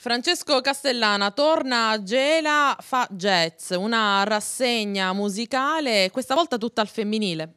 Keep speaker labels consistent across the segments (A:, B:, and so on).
A: Francesco Castellana torna a Gela, fa jazz, una rassegna musicale, questa volta tutta al femminile.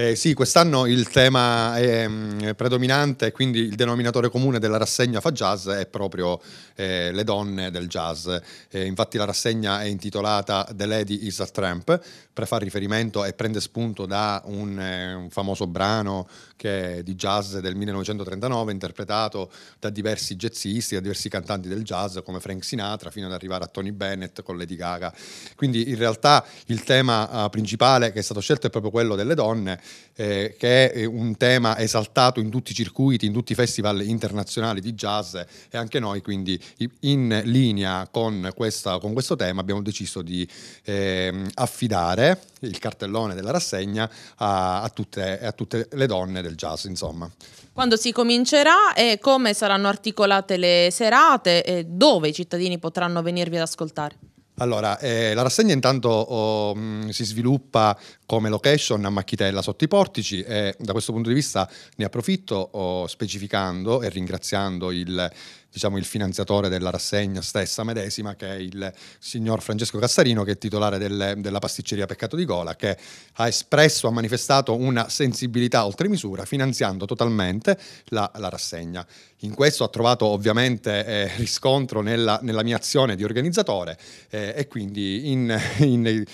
B: Eh, sì, quest'anno il tema è, ehm, mh, predominante, quindi il denominatore comune della rassegna Fa Jazz è proprio eh, le donne del jazz. Eh, infatti la rassegna è intitolata The Lady is a Tramp, per far riferimento e prende spunto da un, eh, un famoso brano di jazz del 1939 interpretato da diversi jazzisti, da diversi cantanti del jazz come Frank Sinatra fino ad arrivare a Tony Bennett con Lady Gaga. Quindi in realtà il tema ah, principale che è stato scelto è proprio quello delle donne eh, che è eh, un tema esaltato in tutti i circuiti, in tutti i festival internazionali di jazz e anche noi quindi in linea con, questa, con questo tema abbiamo deciso di eh, affidare il cartellone della rassegna a, a, tutte, a tutte le donne del jazz insomma.
A: Quando si comincerà e come saranno articolate le serate e dove i cittadini potranno venirvi ad ascoltare?
B: Allora, eh, la rassegna intanto oh, mh, mm, si sviluppa come location a Macchitella sotto i portici e da questo punto di vista ne approfitto oh, specificando e ringraziando il diciamo, il finanziatore della rassegna stessa medesima, che è il signor Francesco Cassarino, che è titolare del, della pasticceria Peccato di Gola, che ha espresso, ha manifestato una sensibilità oltre misura, finanziando totalmente la, la rassegna. In questo ha trovato ovviamente eh, riscontro nella, nella, mia azione di organizzatore eh, e quindi in, in,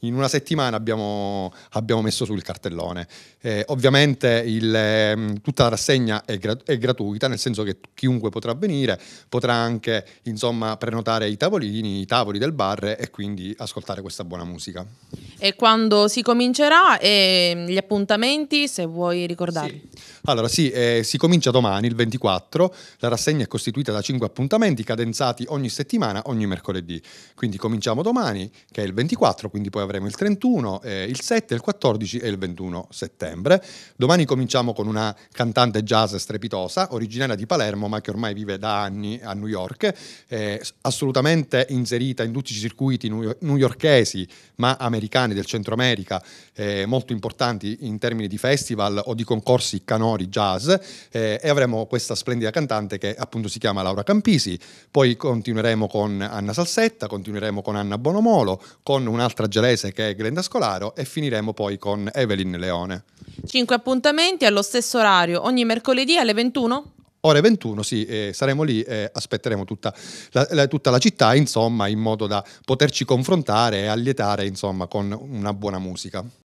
B: in, una settimana abbiamo, abbiamo messo sul cartellone. Eh, ovviamente il, ehm, tutta la rassegna è, grat- è gratuita, nel senso che chiunque potrà venire uscire, potrà anche insomma, prenotare i tavolini, i tavoli del bar e quindi ascoltare questa buona musica
A: e quando si comincerà e ehm, gli appuntamenti se vuoi ricordarli. Sì.
B: Allora sì, eh, si comincia domani il 24, la rassegna è costituita da 5 appuntamenti cadenzati ogni settimana, ogni mercoledì, quindi cominciamo domani che è il 24, quindi poi avremo il 31, eh, il 7, il 14 e il 21 settembre. Domani cominciamo con una cantante jazz strepitosa, originaria di Palermo ma che ormai vive da anni a New York, eh, assolutamente inserita in tutti i circuiti newyorkesi ma americani italiane del Centro America eh, molto importanti in termini di festival o di concorsi canori jazz eh, e avremo questa splendida cantante che appunto si chiama Laura Campisi, poi continueremo con Anna Salsetta, continueremo con Anna Bonomolo, con un'altra gelese che è Glenda Scolaro e finiremo poi con Evelyn Leone.
A: Cinque appuntamenti allo stesso orario, ogni mercoledì alle 21?
B: ore 21, sì, eh, saremo lì e eh, aspetteremo tutta la, la, tutta la, città, insomma, in modo da poterci confrontare e allietare, insomma, con una buona musica.